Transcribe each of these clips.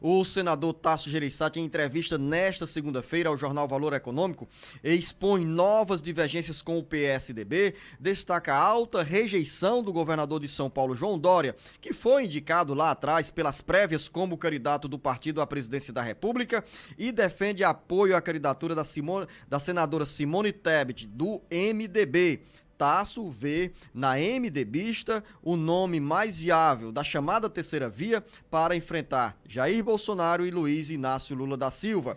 O senador Tasso Gereissati, em entrevista nesta segunda-feira ao jornal Valor Econômico, expõe novas divergências com o PSDB, destaca a alta rejeição do governador de São Paulo, João Dória, que foi indicado lá atrás pelas prévias como candidato do partido à presidência da República, e defende apoio à candidatura da, Simone, da senadora Simone Tebet, do MDB. Tasso vê na MDBista o nome mais viável da chamada terceira via para enfrentar Jair Bolsonaro e Luiz Inácio Lula da Silva.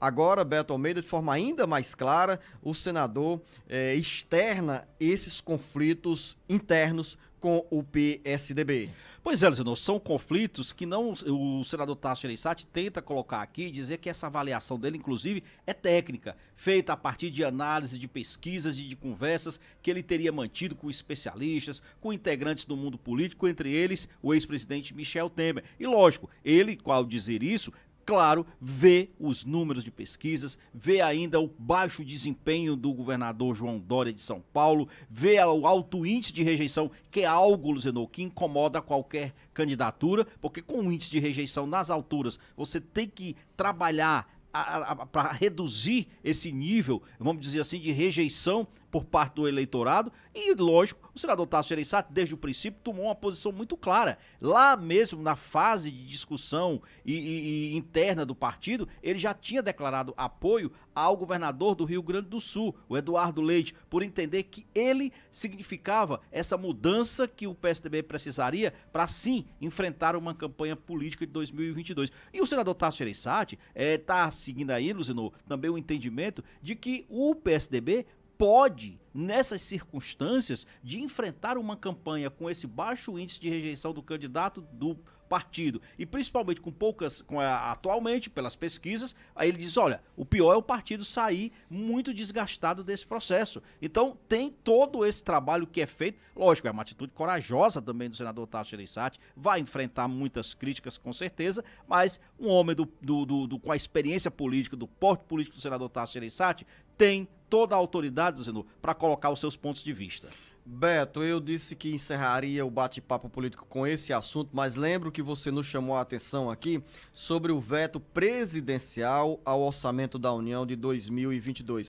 Agora, Beto Almeida, de forma ainda mais clara, o senador eh, externa esses conflitos internos com o PSDB. Pois é, Luciano, são conflitos que não o senador Tasso Gereissati tenta colocar aqui, dizer que essa avaliação dele, inclusive, é técnica, feita a partir de análise, de pesquisas e de conversas que ele teria mantido com especialistas, com integrantes do mundo político, entre eles o ex-presidente Michel Temer. E lógico, ele, ao dizer isso, claro, vê os números de pesquisas, vê ainda o baixo desempenho do governador João Dória de São Paulo, vê o alto índice de rejeição, que é algo, Luzenou, que incomoda qualquer candidatura, porque com o índice de rejeição nas alturas, você tem que trabalhar para reduzir esse nível, vamos dizer assim, de rejeição por parte do eleitorado. E, lógico, o senador Tasso Gereissati, desde o princípio, tomou uma posição muito clara. Lá mesmo, na fase de discussão e, e, e interna do partido, ele já tinha declarado apoio ao governador do Rio Grande do Sul, o Eduardo Leite, por entender que ele significava essa mudança que o PSDB precisaria para, sim, enfrentar uma campanha política de 2022. E o senador Tasso Gereissati está eh, é, seguindo aí, Luzinou, também o entendimento de que o PSDB pode nessas circunstâncias, de enfrentar uma campanha com esse baixo índice de rejeição do candidato do partido e principalmente com poucas, com a, atualmente pelas pesquisas, aí ele diz: olha, o pior é o partido sair muito desgastado desse processo. Então tem todo esse trabalho que é feito, lógico, é uma atitude corajosa também do senador Tasso Gereissati, vai enfrentar muitas críticas com certeza, mas um homem do, do, do, do com a experiência política, do porte político do senador Tasso Gereissati, tem toda a autoridade do para colocar os seus pontos de vista. Beto, eu disse que encerraria o bate-papo político com esse assunto, mas lembro que você nos chamou a atenção aqui sobre o veto presidencial ao orçamento da União de 2022.